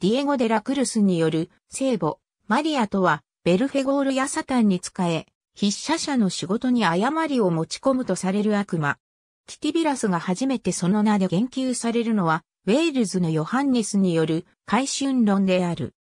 ディエゴ・デラクルスによる聖母、マリアとは、ベルフェゴールやサタンに仕え、筆者者の仕事に誤りを持ち込むとされる悪魔。キティビラスが初めてその名で言及されるのは、ウェールズのヨハンネスによる回春論である。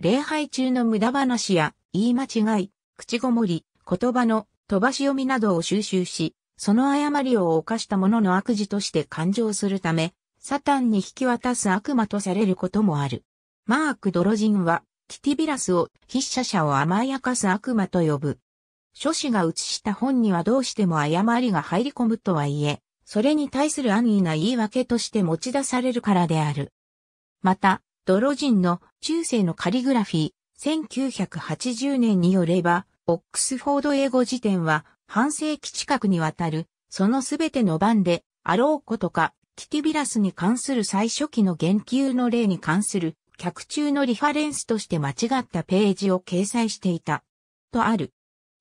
礼拝中の無駄話や言い間違い、口ごもり、言葉の飛ばし読みなどを収集し、その誤りを犯した者の悪事として勘定するため、サタンに引き渡す悪魔とされることもある。マーク・ドロジンは、キティビラスを筆者者を甘やかす悪魔と呼ぶ。書子が写した本にはどうしても誤りが入り込むとはいえ、それに対する安易な言い訳として持ち出されるからである。また、ドロジンの中世のカリグラフィー、1980年によれば、オックスフォード英語辞典は半世紀近くにわたる、そのすべての版で、あろうことか、キティビラスに関する最初期の言及の例に関する客中のリファレンスとして間違ったページを掲載していた。とある。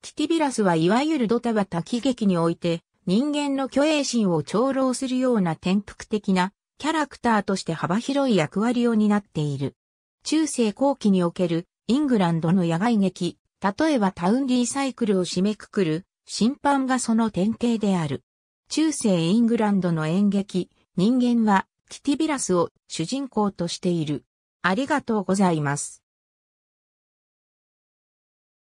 キティビラスはいわゆるドタバタ喜劇において、人間の虚栄心を長老するような転覆的なキャラクターとして幅広い役割を担っている。中世後期におけるイングランドの野外劇、例えばタウンリーサイクルを締めくくる審判がその典型である。中世イングランドの演劇、人間はキティビラスを主人公としている。ありがとうございます。